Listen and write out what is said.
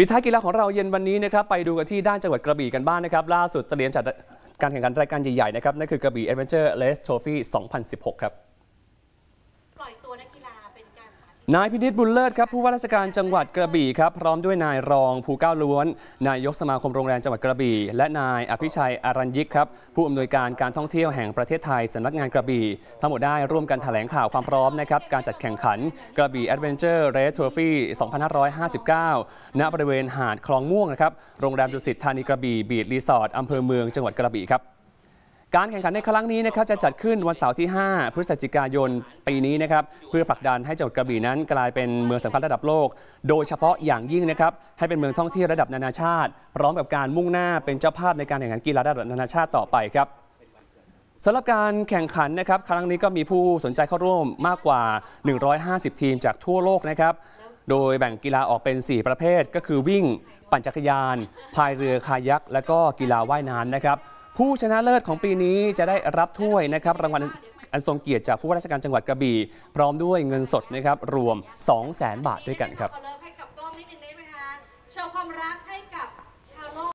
ปิดท้ายกีฬาของเราเย็นวันนี้นะครับไปดูกันที่ด้านจังหวัดกระบี่กันบ้างนนะครับล่าสุดเตรียมจัดการแข่งขันรายการใหญ่ๆนะครับ นั่นคือกระบี่ Adventure Race Trophy 2016 ครับนายพินิษบุญเลิศครับ ผู้ว่าราชการจังหวัดกระบี่ครับ พร้อมด้วยนายรองภูเก้าล้วนนายกสมาคมโรงแรมจังหวัดกระบี่และนายอภิชัยอารัญยิกครับ ผู้อำนวยการการท่องเที่ยวแห่งประเทศไทยสำนักงานกระบี่ทั้งหมดได้ร่วมกันแถลงข่าวความพร้อมนะครับ การจัดแข่งขันกระบี่แอดเวนเจอร์เรสทัวร์ฟี่2559ณบริเวณหาดคลองม่วงนะครับโรงแรมดุสิตธานีกระบี่บีดรีสอร์ทอำเภอเมืองจังหวัดกระบี่ครับการแข่งขันในครั้งนี้นะครับจะจัดขึ้นวันเสาร์ที่ 5 พฤศจิกายนปีนี้นะครับ เพื่อผลักดันให้จังหวัดกระบี่นั้น กลายเป็นเมืองสำคัญระดับโลก โดยเฉพาะอย่างยิ่งนะครับให้เป็นเมืองท่องเที่ยวระดับนานาชาติ พร้อมกับการมุ่งหน้าเป็นเจ้าภาพในการแข่งขันกีฬาระดับนานาชาติต่อไปครับสำหรับการแข่งขันนะครับ ครั้งนี้ก็มีผู้สนใจเข้าร่วมมากกว่า 150 ทีมจากทั่วโลกนะครับ โดยแบ่งกีฬาออกเป็น 4 ประเภท ก็คือวิ่ง ปั่นจักรยานพายเรือคายักและก็กีฬาว่ายน้ำนะครับผู้ชนะเลิศของปีนี้จะได้รับถ้วยนะครับ รางวัลอันทรงเกียรติจากผู้ว่าราชการจังหวัดกระบี่พร้อมด้วยเงินสดนะครับ รวม2 0 0 0 0 0 บาทด้วยกันครับ